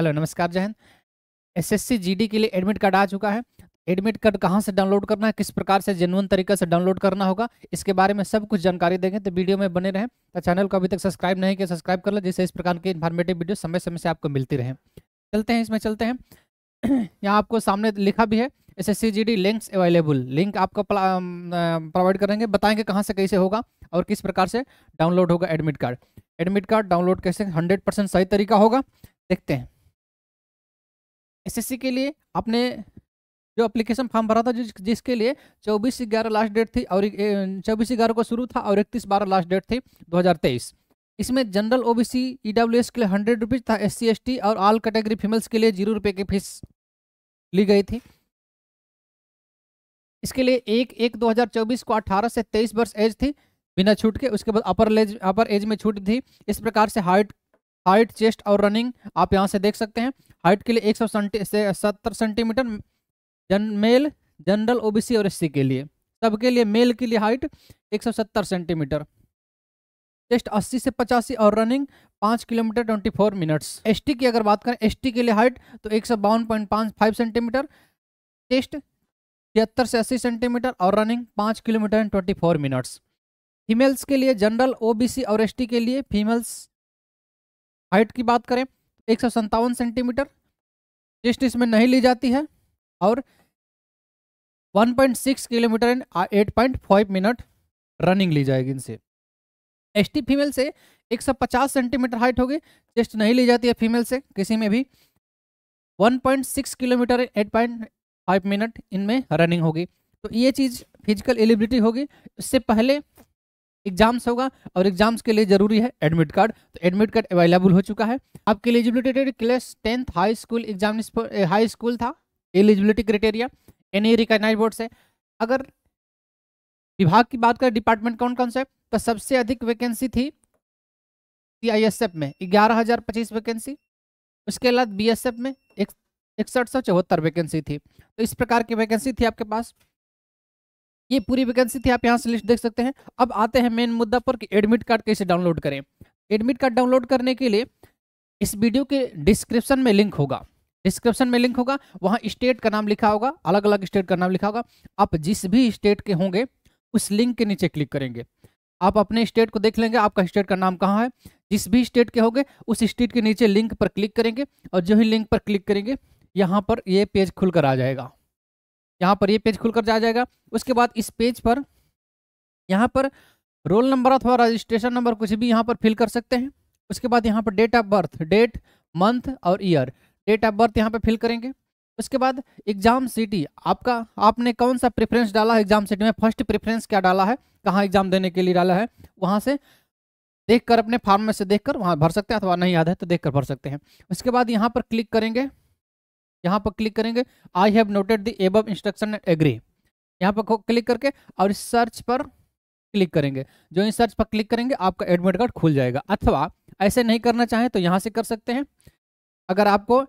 hello नमस्कार जहन SSC GD के लिए एडमिट कार्ड आ चुका है एडमिट कार्ड कहाँ से डाउनलोड करना है किस प्रकार से जेनवन तरीके से डाउनलोड करना होगा इसके बारे में सब कुछ जानकारी देंगे तो वीडियो में बने रहें तो चैनल को अभी तक सब्सक्राइब नहीं किया सब्सक्राइब कर लें जिससे इस प्रकार की इन्फॉर्मेटिव वीडियो समय समय से आपको मिलती रहे चलते हैं इसमें चलते हैं यहाँ आपको सामने लिखा भी है S S links available link आपको प्रोवाइड करेंगे बताएंगे कहाँ से कैसे होगा और किस प्रकार से डाउनलोड होगा admit card admit card download कैसे हंड्रेड सही तरीका होगा देखते हैं एसएससी के लिए आपने जो अप्लीकेशन फॉर्म भरा था जिस जिसके लिए चौबीस ग्यारह लास्ट डेट थी और चौबीस ग्यारह को शुरू था और इकतीस बारह लास्ट डेट थी 2023 इसमें जनरल ओबीसी ईडब्ल्यूएस के लिए हंड्रेड रुपीज़ था एस सी और ऑल कैटेगरी फीमेल्स के लिए जीरो रुपये की फीस ली गई थी इसके लिए एक एक 2024 को 18 से 23 वर्ष एज थी बिना छूट के उसके बाद अपर एज अपर एज में छूट थी इस प्रकार से हाइट हाइट चेस्ट और रनिंग आप यहाँ से देख सकते हैं हाइट के लिए एक सौ से सत्तर सेंटीमीटर जन मेल जनरल ओ और एस के लिए सबके लिए मेल के लिए हाइट एक सेंटीमीटर टेस्ट 80 से पचासी और रनिंग 5 किलोमीटर 24 मिनट्स एसटी की अगर बात करें एसटी के लिए हाइट तो एक सेंटीमीटर टेस्ट तिहत्तर से 80 सेंटीमीटर और running 5 kilometre and 24 minutes females के लिए जनरल ओबीसी और एसटी के लिए फीमेल्स हाइट की बात करें एक सेंटीमीटर जिस्ट इसमें नहीं ली जाती है और 1.6 किलोमीटर एंड 8.5 मिनट रनिंग ली जाएगी इनसे एस फीमेल से 150 सेंटीमीटर हाइट होगी जिस्ट नहीं ली जाती है फीमेल से किसी में भी 1.6 किलोमीटर एंड 8.5 मिनट इनमें रनिंग होगी तो ये चीज़ फिजिकल एलिबिलिटी होगी इससे पहले एग्जाम्स होगा और एग्जाम्स के लिए जरूरी है एडमिट कार्ड तो एडमिट कार्ड अवेलेबल हो चुका है आपके eligibility class tenth high school exam high school था eligibility criteria any recognise board से अगर विभाग की बात करें डिपार्टमेंट कौन कौन से तो सबसे अधिक वैकेंसी थी आई एस एफ में ग्यारह हज़ार पच्चीस वैकेंसी उसके एस एफ में इकसठ सौ चौहत्तर वैकेंसी थी तो इस प्रकार की वैकेंसी थी आपके पास ये पूरी वैकेंसी थी आप यहाँ से लिस्ट देख सकते हैं अब आते हैं मेन मुद्दा पर कि एडमिट कार्ड कैसे डाउनलोड करें एडमिट कार्ड डाउनलोड करने के लिए इस वीडियो के डिस्क्रिप्शन में लिंक होगा डिस्क्रिप्शन में लिंक होगा वहाँ स्टेट का नाम लिखा होगा अलग अलग स्टेट का नाम लिखा होगा आप जिस भी स्टेट के होंगे उस लिंक के नीचे क्लिक करेंगे आप अपने स्टेट को देख लेंगे आपका स्टेट का नाम कहाँ है जिस भी स्टेट के होंगे उस स्टेट के नीचे लिंक पर क्लिक करेंगे और जो ही लिंक पर क्लिक करेंगे यहाँ पर ये पेज खुलकर आ जाएगा यहाँ पर ये पेज खुलकर जा जाएगा उसके बाद इस पेज पर यहाँ पर रोल नंबर अथवा रजिस्ट्रेशन नंबर कुछ भी यहाँ पर फिल कर सकते हैं उसके बाद यहाँ पर date of birth date month और ईयर डेट ऑफ बर्थ यहाँ पर फिल करेंगे उसके बाद एग्जाम सिटी आपका आपने कौन सा प्रेफरेंस डाला है एग्जाम सिटी में फर्स्ट प्रेफरेंस क्या डाला है कहाँ एग्जाम देने के लिए डाला है वहाँ से देख कर अपने फार्म में से देख कर वहाँ भर सकते हैं अथवा नहीं याद है तो देख कर भर सकते हैं उसके बाद यहाँ पर क्लिक करेंगे यहाँ पर क्लिक करेंगे I have noted the above instruction and agree यहाँ पर क्लिक करके और इस सर्च पर क्लिक करेंगे जो इन सर्च पर क्लिक करेंगे आपका एडमिट कार्ड खुल जाएगा अथवा ऐसे नहीं करना चाहें तो यहाँ से कर सकते हैं अगर आपको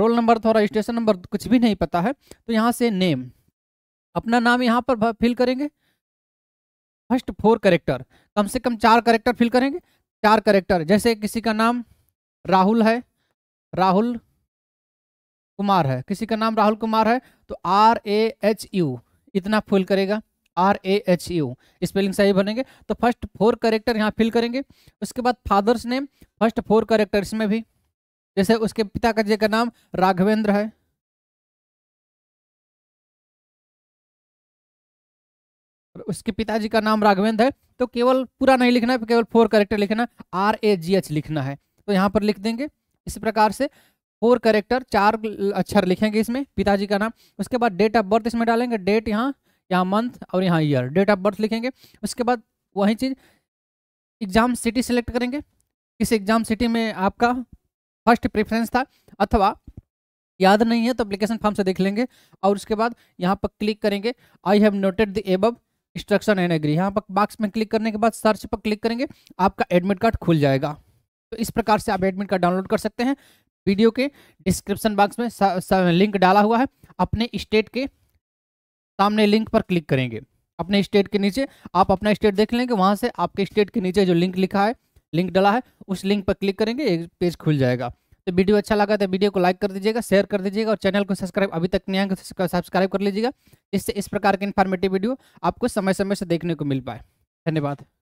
रोल नंबर थोड़ा रजिस्ट्रेशन नंबर कुछ भी नहीं पता है तो यहाँ से नेम अपना नाम यहाँ पर फिल करेंगे फर्स्ट फोर करेक्टर कम से कम चार करेक्टर फिल करेंगे चार करेक्टर जैसे किसी का नाम राहुल है राहुल कुमार है किसी का नाम राहुल कुमार है तो आर ए एच यू इतना फुल करेगा R A H U spelling सही बनेंगे तो फर्स्ट फोर करेक्टर यहाँ फिल करेंगे उसके बाद father's name first four character इसमें भी जैसे उसके पिता का जी का नाम राघवेंद्र है उसके पिताजी का नाम राघवेंद्र है तो केवल पूरा नहीं लिखना है केवल फोर करेक्टर लिखना आर ए जी एच लिखना है तो यहाँ पर लिख देंगे इस प्रकार से फोर करेक्टर चार अक्षर लिखेंगे इसमें पिताजी का नाम उसके बाद डेट ऑफ बर्थ इसमें डालेंगे डेट यहाँ यहाँ मंथ और यहाँ ईयर डेट ऑफ बर्थ लिखेंगे उसके बाद वही चीज़ एग्ज़ाम सिटी सेलेक्ट करेंगे किस एग्ज़ाम सिटी में आपका फर्स्ट प्रेफरेंस था अथवा याद नहीं है तो अप्लीकेशन फॉर्म से देख लेंगे और उसके बाद यहाँ पर क्लिक करेंगे I have noted the above instruction and agree यहाँ पर बॉक्स में क्लिक करने के बाद सर्च पर क्लिक करेंगे आपका एडमिट कार्ड खुल जाएगा तो इस प्रकार से आप एडमिट कार्ड डाउनलोड कर सकते हैं वीडियो के डिस्क्रिप्शन बॉक्स में सा, सा, लिंक डाला हुआ है अपने स्टेट के सामने लिंक पर क्लिक करेंगे अपने स्टेट के नीचे आप अपना स्टेट देख लेंगे वहाँ से आपके स्टेट के नीचे जो लिंक लिखा है लिंक डाला है उस लिंक पर क्लिक करेंगे एक पेज खुल जाएगा तो वीडियो अच्छा लगा तो वीडियो को लाइक कर दीजिएगा शेयर कर दीजिएगा और चैनल को सब्सक्राइब अभी तक नहीं आएंगे तो सब्सक्राइब कर लीजिएगा इससे इस प्रकार के इन्फॉर्मेटिव वीडियो आपको समय समय से देखने को मिल पाए धन्यवाद